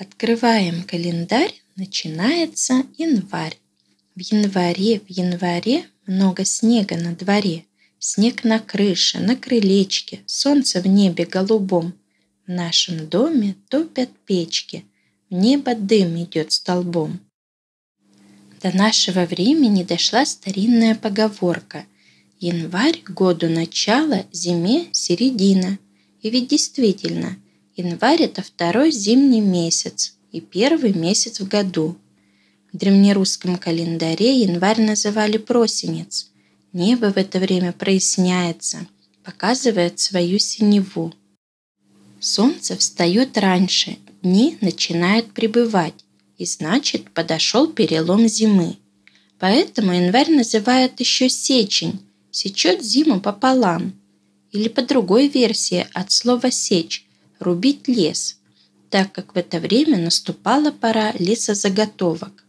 Открываем календарь, начинается январь. В январе, в январе много снега на дворе. Снег на крыше, на крылечке, солнце в небе голубом. В нашем доме топят печки, в небо дым идет столбом. До нашего времени дошла старинная поговорка «Январь году начало, зиме середина». И ведь действительно – Январь – это второй зимний месяц и первый месяц в году. В древнерусском календаре январь называли просенец. Небо в это время проясняется, показывает свою синеву. Солнце встает раньше, дни начинают прибывать, и значит, подошел перелом зимы. Поэтому январь называют еще сечень, сечет зиму пополам. Или по другой версии от слова «сечь», рубить лес, так как в это время наступала пора лесозаготовок.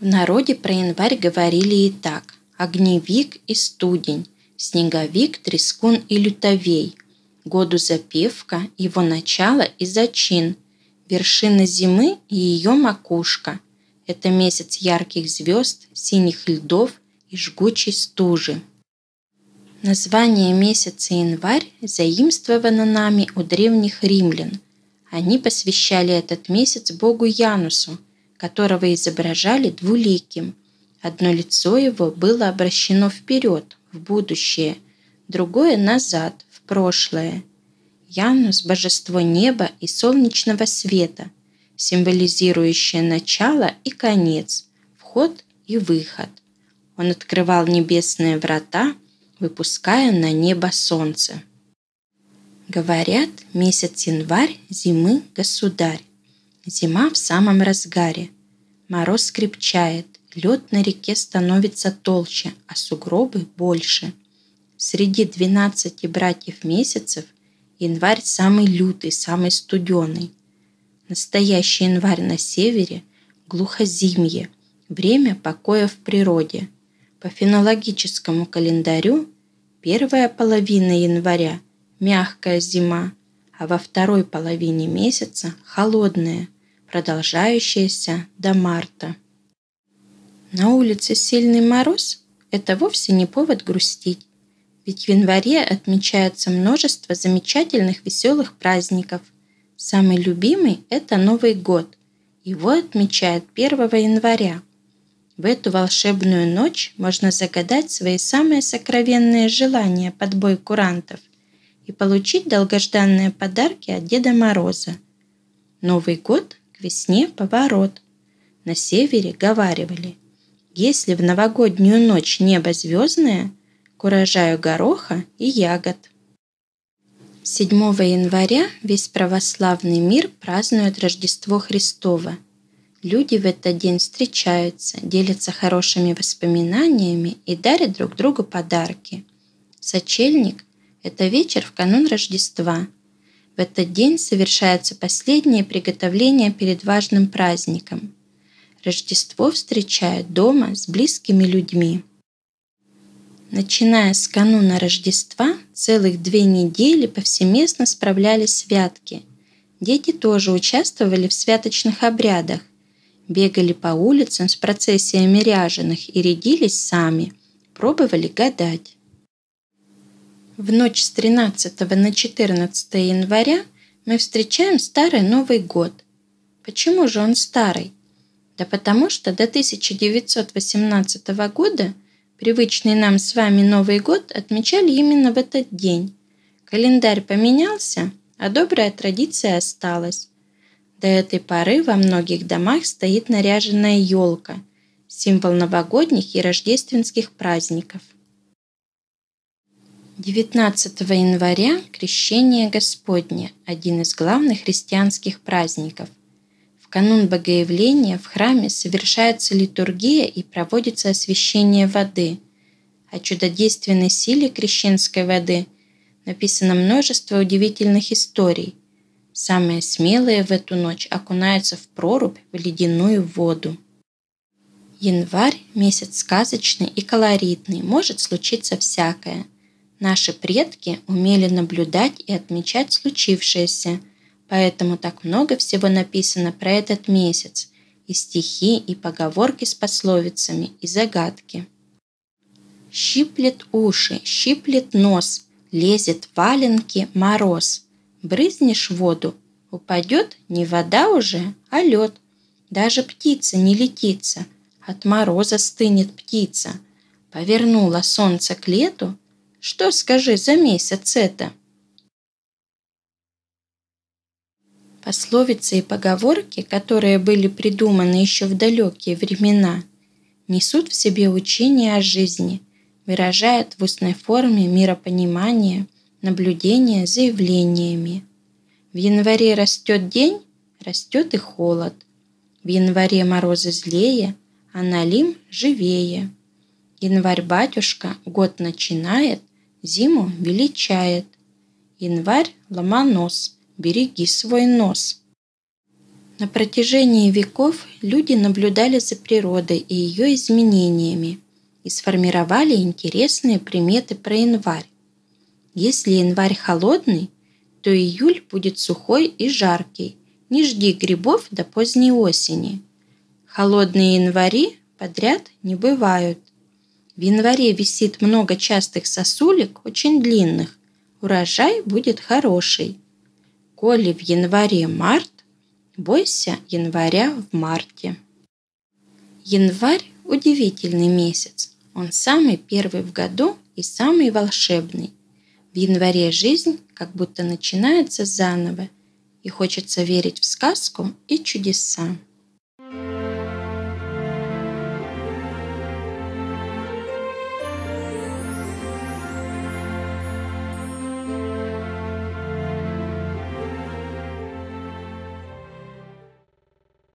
В народе про январь говорили и так – огневик и студень, снеговик, трескун и лютовей, году запевка, его начало и зачин, вершина зимы и ее макушка. Это месяц ярких звезд, синих льдов и жгучей стужи. Название месяца январь заимствовано нами у древних римлян. Они посвящали этот месяц богу Янусу, которого изображали двуликим. Одно лицо его было обращено вперед, в будущее, другое – назад, в прошлое. Янус – божество неба и солнечного света, символизирующее начало и конец, вход и выход. Он открывал небесные врата – выпуская на небо солнце. Говорят, месяц январь зимы государь. Зима в самом разгаре. Мороз крепчает, лед на реке становится толще, а сугробы больше. Среди двенадцати братьев месяцев январь самый лютый, самый студеный. Настоящий январь на севере – глухозимье, время покоя в природе. По фенологическому календарю Первая половина января – мягкая зима, а во второй половине месяца – холодная, продолжающаяся до марта. На улице сильный мороз – это вовсе не повод грустить, ведь в январе отмечается множество замечательных веселых праздников. Самый любимый – это Новый год. Его отмечают 1 января – в эту волшебную ночь можно загадать свои самые сокровенные желания под бой курантов и получить долгожданные подарки от Деда Мороза. Новый год к весне поворот. На севере говаривали, если в новогоднюю ночь небо звездное, к урожаю гороха и ягод. 7 января весь православный мир празднует Рождество Христово – Люди в этот день встречаются, делятся хорошими воспоминаниями и дарят друг другу подарки. Сочельник – это вечер в канун Рождества. В этот день совершаются последние приготовления перед важным праздником. Рождество встречают дома с близкими людьми. Начиная с кануна Рождества, целых две недели повсеместно справлялись святки. Дети тоже участвовали в святочных обрядах, бегали по улицам с процессиями ряженых и рядились сами, пробовали гадать. В ночь с 13 на 14 января мы встречаем старый Новый год. Почему же он старый? Да потому что до 1918 года привычный нам с вами Новый год отмечали именно в этот день. Календарь поменялся, а добрая традиция осталась. До этой поры во многих домах стоит наряженная елка, символ новогодних и рождественских праздников. 19 января – Крещение Господне, один из главных христианских праздников. В канун Богоявления в храме совершается литургия и проводится освящение воды. О чудодейственной силе крещенской воды написано множество удивительных историй – Самые смелые в эту ночь окунаются в прорубь в ледяную воду. Январь – месяц сказочный и колоритный, может случиться всякое. Наши предки умели наблюдать и отмечать случившееся, поэтому так много всего написано про этот месяц – и стихи, и поговорки с пословицами, и загадки. Щиплет уши, щиплет нос, лезет валенки мороз. Брызнешь воду, упадет не вода уже, а лед. Даже птица не летится, от мороза стынет птица. Повернуло солнце к лету. Что, скажи, за месяц это? Пословицы и поговорки, которые были придуманы еще в далекие времена, несут в себе учение о жизни, выражают в устной форме миропонимание, наблюдения, заявлениями. В январе растет день, растет и холод. В январе морозы злее, а налим живее. Январь батюшка год начинает, зиму величает. Январь ломонос, береги свой нос. На протяжении веков люди наблюдали за природой и ее изменениями и сформировали интересные приметы про январь. Если январь холодный, то июль будет сухой и жаркий. Не жди грибов до поздней осени. Холодные январи подряд не бывают. В январе висит много частых сосулек, очень длинных. Урожай будет хороший. Коли в январе март, бойся января в марте. Январь – удивительный месяц. Он самый первый в году и самый волшебный. В январе жизнь как будто начинается заново, и хочется верить в сказку и чудеса.